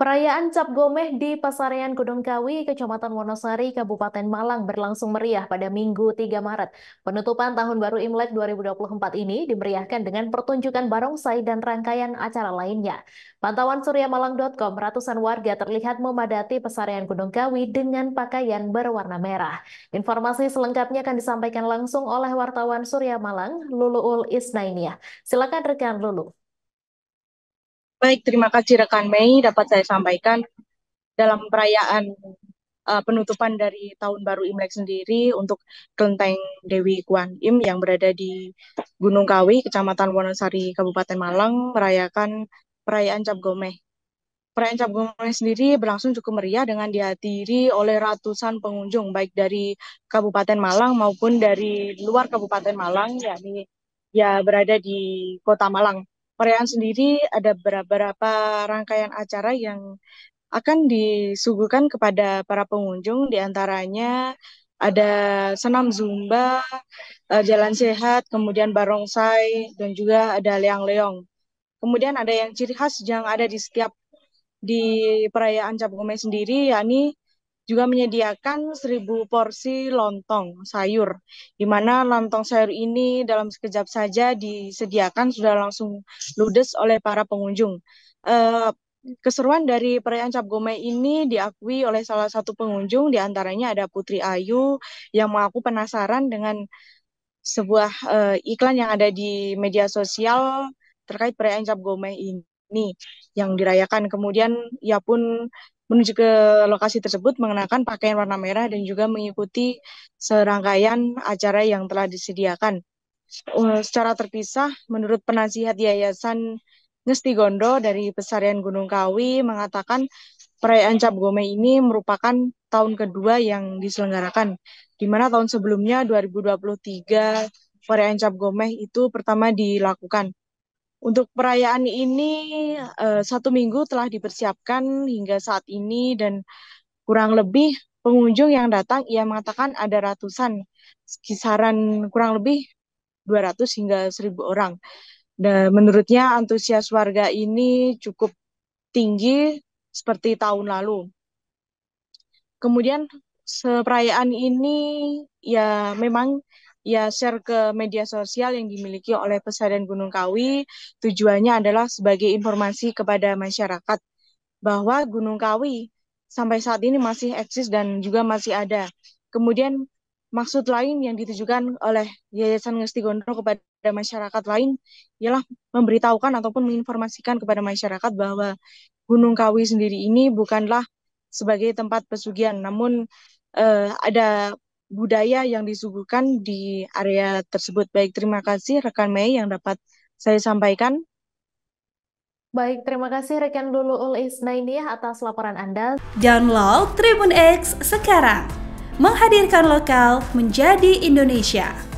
Perayaan Cap Gomeh di Pasarean Gunung Kawi, Kecamatan Wonosari, Kabupaten Malang berlangsung meriah pada Minggu 3 Maret. Penutupan Tahun Baru Imlek 2024 ini dimeriahkan dengan pertunjukan barongsai dan rangkaian acara lainnya. Pantauan suryamalang.com, ratusan warga terlihat memadati Pasarean Gunung Kawi dengan pakaian berwarna merah. Informasi selengkapnya akan disampaikan langsung oleh wartawan Surya Malang, Luluul Isnainiah. Silakan rekan Lulu. Baik, terima kasih rekan Mei dapat saya sampaikan dalam perayaan uh, penutupan dari tahun baru Imlek sendiri untuk kelenteng Dewi Kwan Im yang berada di Gunung Kawi, Kecamatan Wonosari, Kabupaten Malang merayakan perayaan Cap Gomeh. Perayaan Cap Gomeh sendiri berlangsung cukup meriah dengan dihadiri oleh ratusan pengunjung baik dari Kabupaten Malang maupun dari luar Kabupaten Malang yakni ya berada di Kota Malang Perayaan sendiri ada beberapa rangkaian acara yang akan disuguhkan kepada para pengunjung, diantaranya ada senam zumba, eh, jalan sehat, kemudian barongsai, dan juga ada leang-leong. Kemudian ada yang ciri khas yang ada di setiap di perayaan Cap Gome sendiri, yakni juga menyediakan seribu porsi lontong sayur, di mana lontong sayur ini dalam sekejap saja disediakan sudah langsung ludes oleh para pengunjung. Uh, keseruan dari perayaan Cap Gome ini diakui oleh salah satu pengunjung diantaranya ada Putri Ayu yang mengaku penasaran dengan sebuah uh, iklan yang ada di media sosial terkait perayaan Cap Gome ini yang dirayakan kemudian ia pun menuju ke lokasi tersebut mengenakan pakaian warna merah dan juga mengikuti serangkaian acara yang telah disediakan. Oh, secara terpisah, menurut penasihat Yayasan Ngesti Gondo dari Pesarian Gunung Kawi mengatakan perayaan Cap Gome ini merupakan tahun kedua yang diselenggarakan, di mana tahun sebelumnya 2023 perayaan Cap Gomeh itu pertama dilakukan. Untuk perayaan ini uh, satu minggu telah dipersiapkan hingga saat ini dan kurang lebih pengunjung yang datang ia mengatakan ada ratusan kisaran kurang lebih 200 hingga 1000 orang. Dan menurutnya antusias warga ini cukup tinggi seperti tahun lalu. Kemudian seperayaan ini ya memang ya share ke media sosial yang dimiliki oleh dan Gunung Kawi. Tujuannya adalah sebagai informasi kepada masyarakat bahwa Gunung Kawi sampai saat ini masih eksis dan juga masih ada. Kemudian maksud lain yang ditujukan oleh Yayasan Ngesti Gondro kepada masyarakat lain ialah memberitahukan ataupun menginformasikan kepada masyarakat bahwa Gunung Kawi sendiri ini bukanlah sebagai tempat pesugihan, namun eh, ada budaya yang disuguhkan di area tersebut. Baik, terima kasih rekan Mei yang dapat saya sampaikan. Baik, terima kasih rekan dulu Ulis Isnainiyah atas laporan Anda. Download Tribun X sekarang. Menghadirkan lokal menjadi Indonesia.